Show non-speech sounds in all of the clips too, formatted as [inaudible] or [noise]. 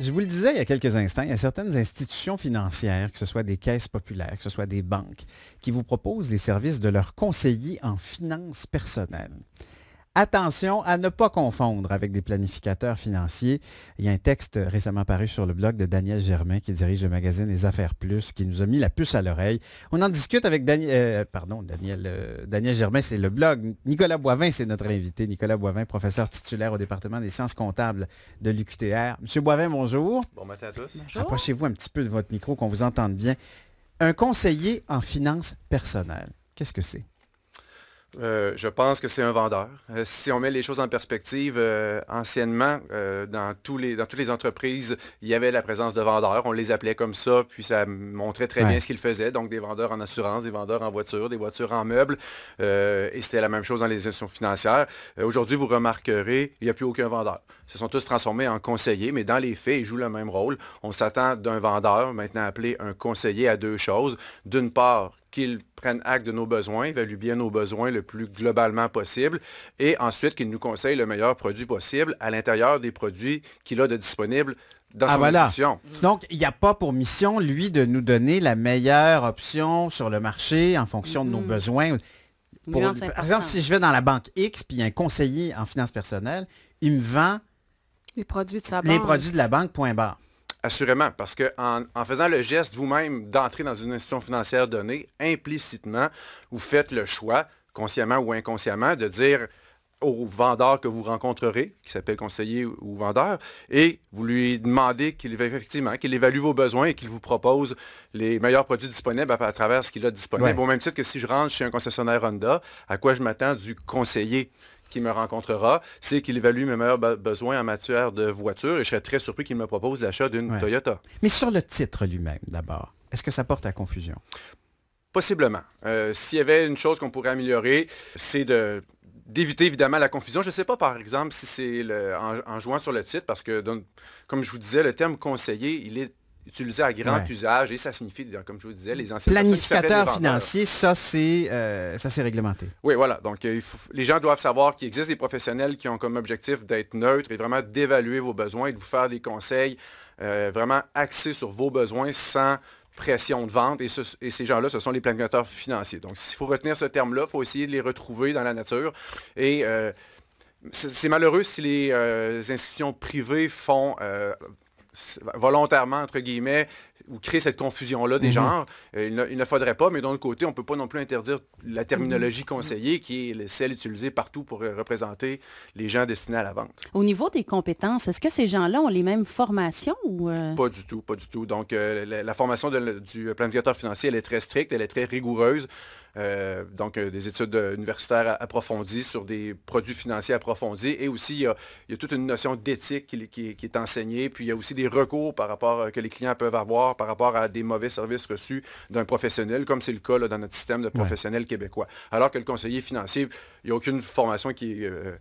Je vous le disais il y a quelques instants, il y a certaines institutions financières, que ce soit des caisses populaires, que ce soit des banques, qui vous proposent les services de leurs conseillers en finances personnelles. Attention à ne pas confondre avec des planificateurs financiers. Il y a un texte récemment paru sur le blog de Daniel Germain qui dirige le magazine Les Affaires Plus qui nous a mis la puce à l'oreille. On en discute avec Daniel, euh, pardon, Daniel, euh, Daniel Germain, c'est le blog. Nicolas Boivin, c'est notre invité. Nicolas Boivin, professeur titulaire au département des sciences comptables de l'UQTR. Monsieur Boivin, bonjour. Bon matin à tous. Rapprochez-vous un petit peu de votre micro, qu'on vous entende bien. Un conseiller en finances personnelles, qu'est-ce que c'est? Euh, je pense que c'est un vendeur. Euh, si on met les choses en perspective, euh, anciennement, dans, tous les, dans toutes les entreprises, il y avait la présence de vendeurs. On les appelait comme ça, puis ça montrait très bien ce qu'ils faisaient. Donc, des vendeurs en assurance, des vendeurs en voiture, des voitures en meubles. et c'était la même chose dans les institutions financières. Aujourd'hui, vous remarquerez, il n'y a plus aucun vendeur. Ils se sont tous transformés en conseillers, mais dans les faits, ils jouent le même rôle. On s'attend d'un vendeur, maintenant appelé un conseiller, à deux choses. D'une part, qu'il prenne acte de nos besoins, évaluent bien nos besoins le plus globalement possible et ensuite qu'il nous conseille le meilleur produit possible à l'intérieur des produits qu'il a de disponibles dans sa ah, son institution. Donc, il n'y a pas pour mission, lui, de nous donner la meilleure option sur le marché en fonction de nos mm-hmm. besoins. par exemple, si je vais dans la banque X, puis un conseiller en finances personnelles, il me vend les produits de, banque. Les produits de la banque, point barre. Assurément, parce que en, faisant le geste vous-même d'entrer dans une institution financière donnée, implicitement, vous faites le choix, consciemment ou inconsciemment, de dire au vendeur que vous rencontrerez, qui s'appelle conseiller ou vendeur, et vous lui demandez qu'il effectivement évalue vos besoins et qu'il vous propose les meilleurs produits disponibles à, travers ce qu'il a disponible. Au même titre que si je rentre chez un concessionnaire Honda, à quoi je m'attends du conseiller qui me rencontrera, c'est qu'il évalue mes meilleurs besoins en matière de voiture et je serais très surpris qu'il me propose l'achat d'une Toyota. Mais sur le titre lui-même, d'abord, est-ce que ça porte à confusion? Possiblement. Euh, s'il y avait une chose qu'on pourrait améliorer, c'est d'éviter évidemment la confusion. Je ne sais pas, par exemple, si c'est en, jouant sur le titre, parce que, comme je vous disais, le terme conseiller, il est utilisé à grand usage et ça signifie, comme je vous disais, les anciens... Planificateurs financiers, euh, ça c'est réglementé. Oui, voilà. Donc euh, les gens doivent savoir qu'il existe des professionnels qui ont comme objectif d'être neutres et vraiment d'évaluer vos besoins et de vous faire des conseils euh, vraiment axés sur vos besoins sans pression de vente et, ces gens-là, ce sont les planificateurs financiers. Donc s'il faut retenir ce terme-là, il faut essayer de les retrouver dans la nature et... C'est malheureux si les institutions privées font volontairement, entre guillemets, ou créer cette confusion-là des mhm. genres. Euh, il, ne, faudrait pas, mais d'un autre côté, on ne peut pas non plus interdire la mhm. terminologie mhm. conseillée, qui est celle utilisée partout pour euh, représenter les gens destinés à la vente. Au niveau des compétences, est-ce que ces gens-là ont les mêmes formations ou... Euh? Pas du tout, pas du tout. Donc, la, formation du planificateur financier, elle est très stricte, elle est très rigoureuse. donc, des études universitaires approfondies sur des produits financiers approfondis. Et aussi, il y a, toute une notion d'éthique qui, qui est enseignée. Puis, il y a aussi des recours par rapport euh, que les clients peuvent avoir par rapport à des mauvais services reçus d'un professionnel, comme c'est le cas dans notre système de professionnels québécois. Alors que le conseiller financier, il n'y a aucune formation qui est euh,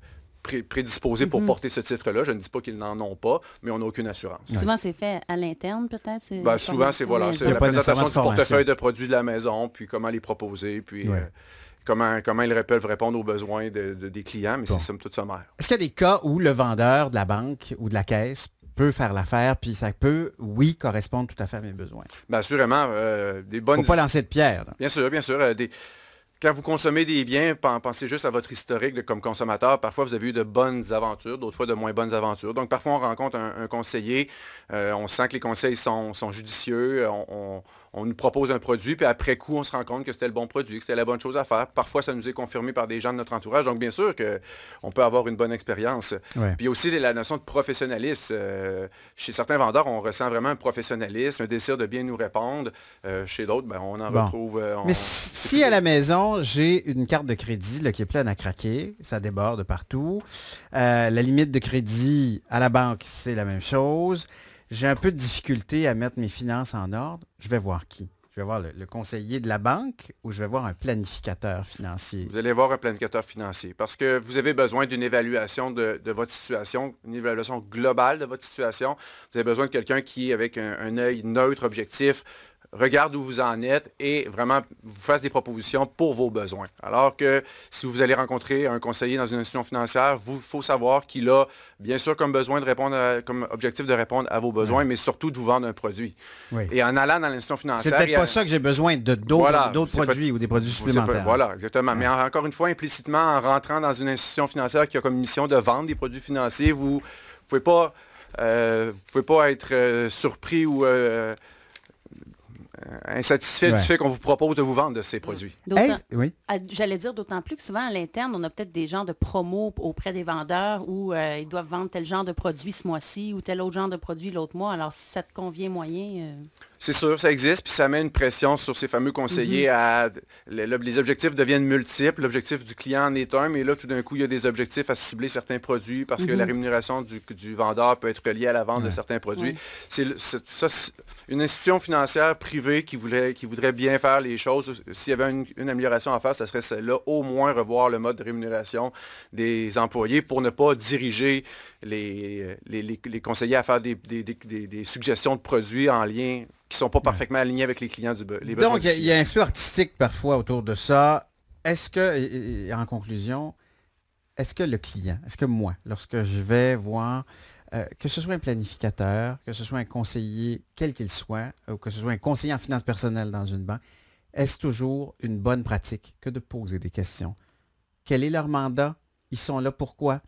prédisposée pour mm-hmm. porter ce titre-là. Je ne dis pas qu'ils n'en ont pas, mais on n'a aucune assurance. Souvent, c'est fait à l'interne, peut-être? Ben, souvent, c'est voilà, la présentation du portefeuille de produits de la maison, puis comment les proposer, puis... Euh, comment, comment ils peuvent répondre aux besoins de, des clients, mais c'est somme toute sommaire. Est-ce qu'il y a des cas où le vendeur de la banque ou de la caisse peut faire l'affaire, puis ça peut, oui, correspondre tout à fait à mes besoins. Bien, assurément, euh, des bonnes... Faut pas lancer de pierre. Bien sûr, bien sûr. Euh, quand vous consommez des biens, pensez juste à votre historique de, comme consommateur. Parfois, vous avez eu de bonnes aventures, d'autres fois de moins bonnes aventures. Donc, parfois, on rencontre un, conseiller, euh, on sent que les conseils sont, judicieux, on on nous propose un produit, puis après coup, on se rend compte que c'était le bon produit, que c'était la bonne chose à faire. Parfois, ça nous est confirmé par des gens de notre entourage. Donc, bien sûr qu'on peut avoir une bonne expérience. Puis aussi, la notion de professionnalisme. Euh, chez certains vendeurs, on ressent vraiment un professionnalisme, un désir de bien nous répondre. Euh, chez d'autres, ben, on en retrouve... Euh, Mais si à la maison, j'ai une carte de crédit qui est pleine à craquer, ça déborde partout, la limite de crédit à la banque, c'est la même chose j'ai un peu de difficulté à mettre mes finances en ordre, je vais voir qui. Je vais voir le, conseiller de la banque ou je vais voir un planificateur financier. Vous allez voir un planificateur financier parce que vous avez besoin d'une évaluation de, votre situation, une évaluation globale de votre situation. Vous avez besoin de quelqu'un qui, avec un œil neutre, objectif, regarde où vous en êtes et vraiment vous fasse des propositions pour vos besoins. Alors que si vous allez rencontrer un conseiller dans une institution financière, il faut savoir qu'il a bien sûr comme besoin de répondre, comme objectif de répondre à vos besoins, mais surtout de vous vendre un produit. Et en allant dans l'institution financière... C'est peut-être pas ça que j'ai besoin de d'autres produits ou des produits supplémentaires. voilà, exactement. Mais encore une fois, implicitement, en rentrant dans une institution financière qui a comme mission de vendre des produits financiers, vous ne pouvez pas... Euh, pouvez pas être euh, surpris ou euh, euh, insatisfait du fait qu'on vous propose de vous vendre de ces produits. oui. Ah, j'allais dire d'autant plus que souvent à l'interne, on a peut-être des genres de promos auprès des vendeurs où euh, ils doivent vendre tel genre de produit ce mois-ci ou tel autre genre de produit l'autre mois. Alors, si ça te convient moyen... Euh, c'est sûr, ça existe, puis ça met une pression sur ces fameux conseillers mhm. les objectifs deviennent multiples, l'objectif du client en est un, mais là, tout d'un coup, il y a des objectifs à cibler certains produits parce que la mhm. rémunération du, vendeur peut être reliée à la vente de certains produits. C'est une institution financière privée qui, voudrait bien faire les choses, s'il y avait une, amélioration à faire, ça serait celle-là, au moins revoir le mode de rémunération des employés pour ne pas diriger les, conseillers à faire des, suggestions de produits en lien sont pas parfaitement alignés avec les clients du Donc, il y, a un flux artistique parfois autour de ça. Est-ce que, en conclusion, est-ce que le client, est-ce que moi, lorsque je vais voir, euh, que ce soit un planificateur, que ce soit un conseiller, quel qu'il soit, ou que ce soit un conseiller en finances personnelles dans une banque, est-ce toujours une bonne pratique que de poser des questions? Quel est leur mandat? Ils sont là pourquoi?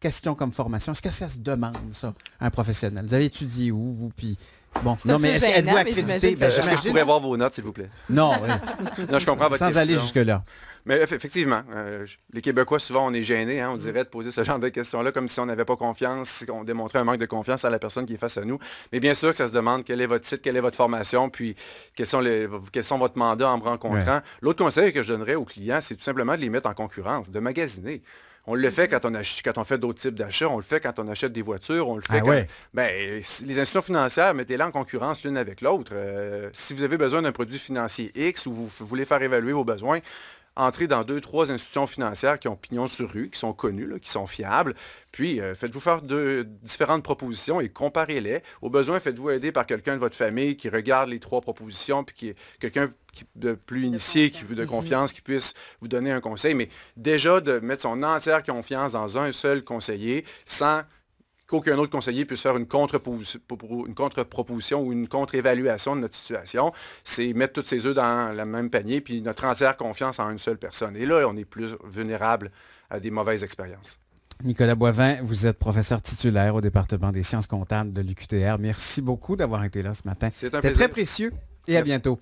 question comme formation, est-ce que ça se demande, ça, un professionnel? Vous avez étudié où, vous, puis... Bon, non, mais est-ce Que... Ben, je pourrais voir vos notes, s'il vous plaît? Non, [laughs] je comprends votre Sans aller jusque-là. Mais effectivement, euh, les Québécois, souvent, on est gênés, hein. on dirait, de poser ce genre de questions-là, comme si on n'avait pas confiance, qu'on démontrait un manque de confiance à la personne qui est face à nous. Mais bien sûr que ça se demande quel est votre site, quelle est votre formation, puis quels sont, les, quels sont votre mandat en me rencontrant. L'autre conseil que je donnerais aux clients, c'est tout simplement de les mettre en concurrence, de magasiner. On le fait quand on, fait d'autres types d'achats, on le fait quand on achète des voitures, on le ben fait ben, les institutions financières, mettez-les en concurrence l'une avec l'autre. Euh, si vous avez besoin d'un produit financier X ou vous voulez faire évaluer vos besoins, entrez dans deux, trois institutions financières qui ont pignon sur rue, qui sont connues, qui sont fiables. Puis, euh, faites-vous faire de différentes propositions et comparez-les. Au besoin, faites-vous aider par quelqu'un de votre famille qui regarde les trois propositions, puis qui quelqu'un de plus initié, qui, de mm-hmm. confiance, qui puisse vous donner un conseil. Mais déjà, de mettre son entière confiance dans un seul conseiller sans qu'aucun autre conseiller puisse faire une contre-proposition ou une contre-évaluation de notre situation. C'est mettre tous ses œufs dans le même panier, puis notre entière confiance en une seule personne. Et là, on est plus vulnérable à des mauvaises expériences. Nicolas Boivin, vous êtes professeur titulaire au département des sciences comptables de l'UQTR. Merci beaucoup d'avoir été là ce matin. C'est très précieux et à bientôt.